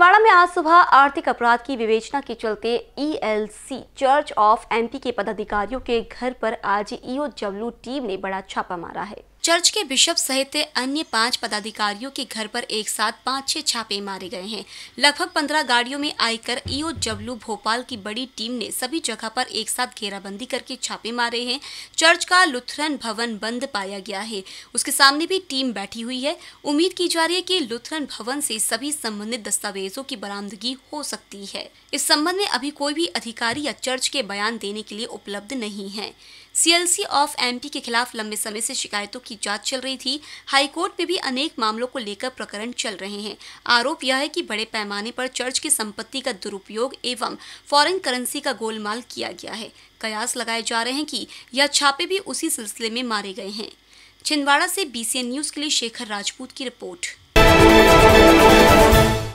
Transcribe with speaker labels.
Speaker 1: छिंदवाड़ा में आज सुबह आर्थिक अपराध की विवेचना के चलते ईएलसी चर्च ऑफ एमपी के पदाधिकारियों के घर पर आज ईओ e डब्ल्यू टीम ने बड़ा छापा मारा है चर्च के बिशप सहित अन्य पांच पदाधिकारियों के घर पर एक साथ पांच छह छापे मारे गए हैं लगभग पंद्रह गाड़ियों में आयकर ईओ जबलू भोपाल की बड़ी टीम ने सभी जगह पर एक साथ घेराबंदी करके छापे मारे हैं चर्च का लुथरन भवन बंद पाया गया है उसके सामने भी टीम बैठी हुई है उम्मीद की जा रही है की लुथरन भवन से सभी संबंधित दस्तावेजों की बरामदगी हो सकती है इस संबंध में अभी कोई भी अधिकारी या चर्च के बयान देने के लिए उपलब्ध नहीं है सीएलसी ऑफ एमपी के खिलाफ लंबे समय से शिकायतों की की जांच चल रही थी हाईकोर्ट में भी अनेक मामलों को लेकर प्रकरण चल रहे हैं आरोप यह है कि बड़े पैमाने पर चर्च की संपत्ति का दुरुपयोग एवं फॉरेन करेंसी का गोलमाल किया गया है कयास लगाए जा रहे हैं कि यह छापे भी उसी सिलसिले में मारे गए हैं छिंदवाड़ा से बी न्यूज के लिए शेखर राजपूत की रिपोर्ट